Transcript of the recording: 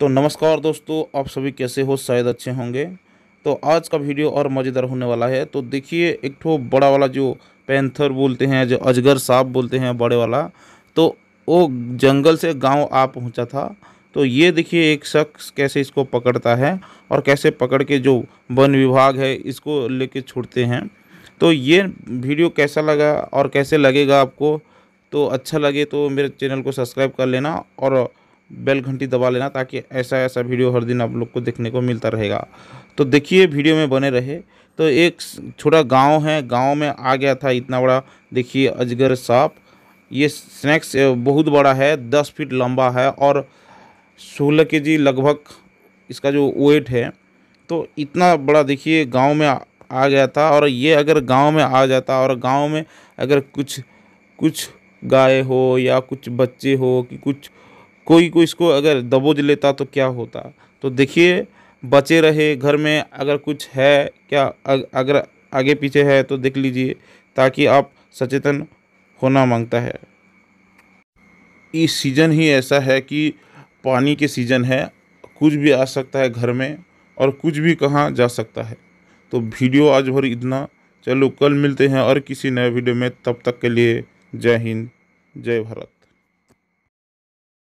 तो नमस्कार दोस्तों आप सभी कैसे हो शायद अच्छे होंगे तो आज का वीडियो और मज़ेदार होने वाला है तो देखिए एक ठो बड़ा वाला जो पैंथर बोलते हैं जो अजगर सांप बोलते हैं बड़े वाला तो वो जंगल से गांव आ पहुंचा था तो ये देखिए एक शख्स कैसे इसको पकड़ता है और कैसे पकड़ के जो वन विभाग है इसको ले छोड़ते हैं तो ये वीडियो कैसा लगा और कैसे लगेगा आपको तो अच्छा लगे तो मेरे चैनल को सब्सक्राइब कर लेना और बेल घंटी दबा लेना ताकि ऐसा ऐसा वीडियो हर दिन आप लोग को देखने को मिलता रहेगा तो देखिए वीडियो में बने रहे तो एक छोटा गांव है गांव में आ गया था इतना बड़ा देखिए अजगर सांप ये स्नैक्स बहुत बड़ा है दस फीट लंबा है और सोलह के जी लगभग इसका जो वेट है तो इतना बड़ा देखिए गांव में आ, गया था और ये अगर गांव में आ जाता और गांव में अगर कुछ कुछ गाय हो या कुछ बच्चे हो कि कुछ कोई को इसको अगर दबोच लेता तो क्या होता तो देखिए बचे रहे घर में अगर कुछ है क्या अगर आगे पीछे है तो देख लीजिए ताकि आप सचेतन होना मांगता है इस सीज़न ही ऐसा है कि पानी के सीज़न है कुछ भी आ सकता है घर में और कुछ भी कहाँ जा सकता है तो वीडियो आज भर इतना चलो कल मिलते हैं और किसी नए वीडियो में तब तक के लिए जय हिंद जय भारत